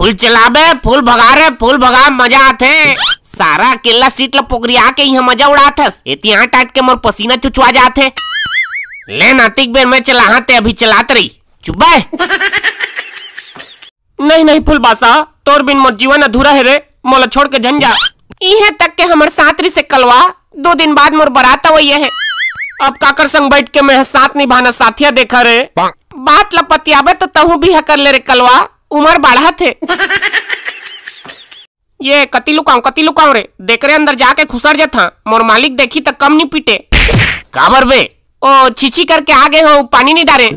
फूल चलाबे फूल भगा रहे फूल भगा मजा आते सारा अकेला सीट ला पोगरिया के यहाँ मजा उड़ा एती यहाँ टाइट के मोर पसीना चुचवा जाथे ले नातिक बेर मैं चलाते अभी चलात रही चुप नहीं नहीं फूल बासा तोर बिन मोर जीवन अधूरा है रे मोला छोड़ के झन जा इहे तक के हमर सातरी से कलवा दो दिन बाद मोर बरात अवैये है अब काकर संग बैठ के मैं साथ निभाना साथिया देखा रे बात लपतिया पतियाबे तो तहू भी हकर ले रे कलवा उमर बढ़ा थे ये कति लुकाऊ कति लुकाऊ रे देख रहे अंदर जाके खुसर जा था मोर मालिक देखी तक कम नहीं पीटे काबर बे ओ छिछी करके आ गए हो पानी नहीं डारे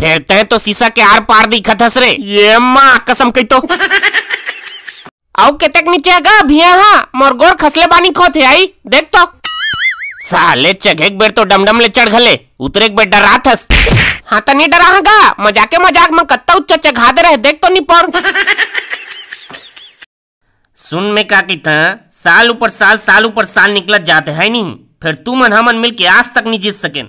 फिर ते तो शीशा के आर पार दिखत हस रे ये माँ कसम कही तो आओ के तक नीचे गा भिया हा मोर गोर खसले पानी खो थे आई देख तो साले चघेक बेर तो डमडम ले चढ़ घले एक बेर डरा थस हाँ तो नहीं डरागा मजाके मजाक में कत्ता उच्चा चखा दे रहे देख तो नहीं पर सुन में का की था साल ऊपर साल साल ऊपर साल निकलत जाते है नहीं फिर तू मन हमन मिल के आज तक नहीं जीत सके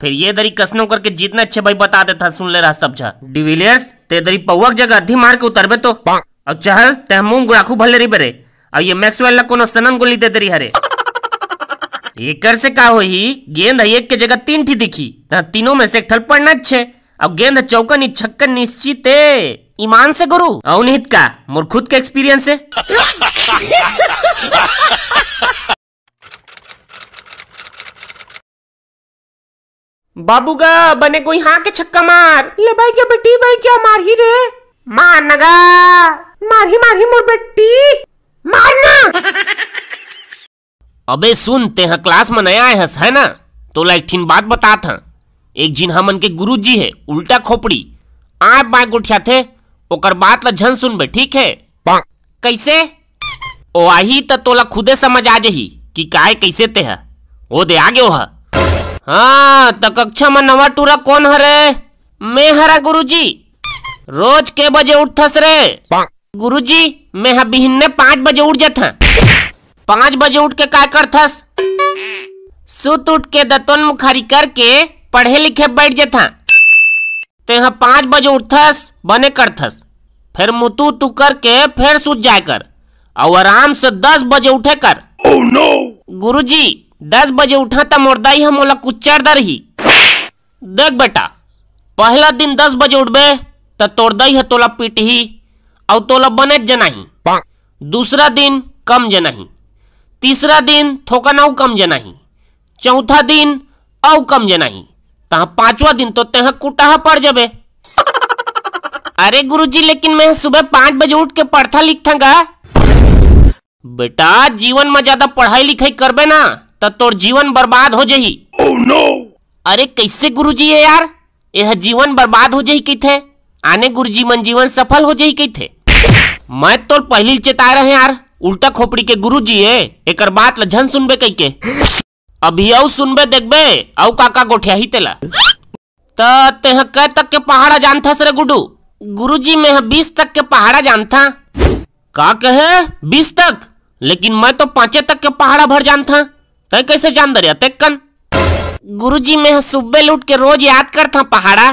फिर ये दरी कसनो करके जितना अच्छे भाई बता देता सुन ले रहा सब झा डिविलियर्स ते दरी पौक जगह अधी मार के उतरबे तो और चहल ते मुंह गुराखू भले रही बरे और ये मैक्सवेल ला कोनो सनम गोली दे दरी हरे एकर से का होही गेंद एक के जगह तीन ठी दिखी तीनों में से ठल पड़ना छे अब गेंद चौका नी छक्कर निश्चित है ईमान से गुरु अवनीत का मोर खुद का एक्सपीरियंस है बाबूगा बने कोई हाँ के छक्का मार ले भाई जा बेटी बैठ जा मार ही रे मार नगा मार ही मार ही मोर बेटी ना अबे सुन ते क्लास में नया आए हस है ना तो लाइक ठीक बात था एक जिन हमन के गुरु जी है उल्टा खोपड़ी आप बाय गुठिया थे ओकर बात ला झन सुनबे ठीक है कैसे ओ आही त तोला खुदे समझ आ जही कि काय कैसे ते है ओ दे आगे ओ हाँ त कक्षा में नवा टूरा कौन हरे मैं हरा गुरुजी रोज के बजे उठथस रे गुरुजी मैं हा बिहन्ने पाँच बजे उठ जात पाँच बजे उठ के काय करथस हम्म। सुत उठ के दतोन मुखारी करके पढ़े लिखे बैठ जेथा तो यहाँ पाँच बजे उठथस बने करथस फिर मुतू तू करके फिर सूत जाए कर और आराम से दस बजे उठे कर oh, no. गुरु जी दस बजे उठा तो मोरदाई दाई हम मोला कुचर दर ही देख बेटा पहला दिन दस बजे उठबे तो तोड़दाई है तोला ही और तोला बने जनाही दूसरा दिन कम जनाही तीसरा दिन थोकनाऊ कम जनाही चौथा दिन औ कम जनाही तहाँ पांचवा दिन तो तेह कुटाह पड़ जाबे अरे गुरुजी लेकिन मैं सुबह पाँच बजे उठ के पढ़ता लिखता बेटा जीवन में ज्यादा पढ़ाई लिखाई करबे ना तो तोर जीवन बर्बाद हो जाही oh, no. अरे कैसे गुरुजी है यार यह जीवन बर्बाद हो जाही कहते आने गुरुजी मन जीवन सफल हो जाही कहते मैं तोर पहली चेता रहे यार उल्टा खोपड़ी के गुरुजी है एक बात ल झन सुनबे कह के अभियाऊ सुनबे देखबे आओ काका गोठिया ही तेला त तेह कै तक के पहाड़ा जान था सरे गुडू गुरुजी मैं बीस तक के पहाड़ा जानता का कहे बीस तक लेकिन मैं तो पांचे तक के पहाड़ा भर जानता तय कैसे जान दरिया तेक्कन गुरुजी मैं सुबह लूट के रोज याद करता पहाड़ा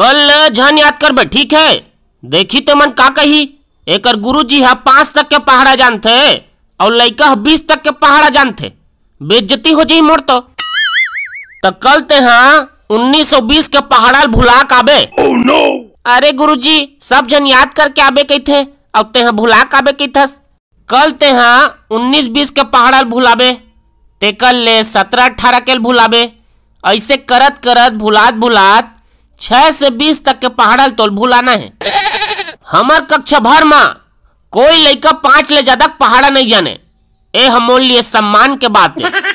कल झन याद कर बे ठीक है देखी तो मन का कही एकर गुरुजी हा पांच तक के पहाड़ा जानते और लड़का बीस तक के पहाड़ा जानते बेज्जती हो जाए मोर तो कल ते हाँ 1920 के पहाड़ाल भुला काबे oh, no. अरे गुरुजी सब जन याद करके आबे थे अब ते हाँ भुला काबे थस कल ते हाँ 1920 के पहाड़ाल भुलाबे ते कल ले सत्रह अठारह के भुलाबे ऐसे करत करत भुलात भुलात छह से बीस तक के पहाड़ल तोल भुलाना है हमार कक्षा भर माँ कोई लड़का पांच ले ज्यादा पहाड़ा नहीं जाने ए हमोन सम्मान के बात है